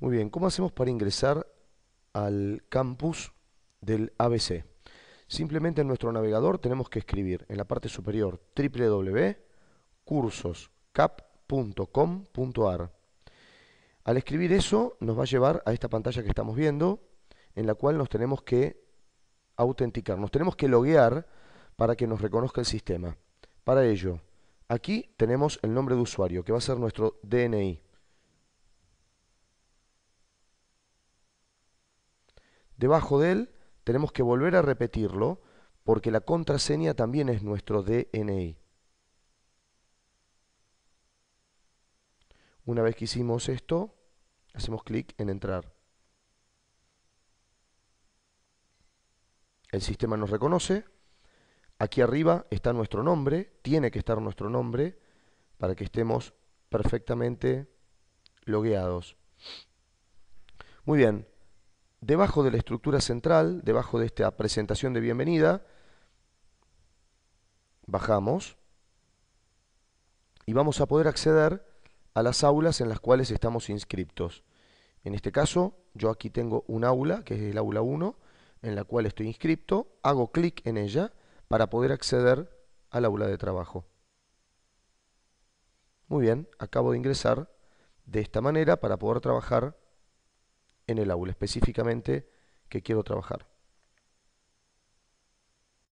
Muy bien, ¿cómo hacemos para ingresar al campus del ABC? Simplemente en nuestro navegador tenemos que escribir en la parte superior www.cursoscap.com.ar. Al escribir eso nos va a llevar a esta pantalla que estamos viendo, en la cual nos tenemos que autenticar, nos tenemos que loguear para que nos reconozca el sistema. Para ello, aquí tenemos el nombre de usuario, que va a ser nuestro DNI. Debajo de él tenemos que volver a repetirlo porque la contraseña también es nuestro DNI. Una vez que hicimos esto, hacemos clic en entrar. El sistema nos reconoce. Aquí arriba está nuestro nombre, tiene que estar nuestro nombre para que estemos perfectamente logueados. Muy bien, debajo de la estructura central, debajo de esta presentación de bienvenida, bajamos y vamos a poder acceder a las aulas en las cuales estamos inscriptos. En este caso, yo aquí tengo un aula, que es el aula 1, en la cual estoy inscripto, hago clic en ella para poder acceder al aula de trabajo. Muy bien, acabo de ingresar de esta manera para poder trabajar en el aula específicamente que quiero trabajar.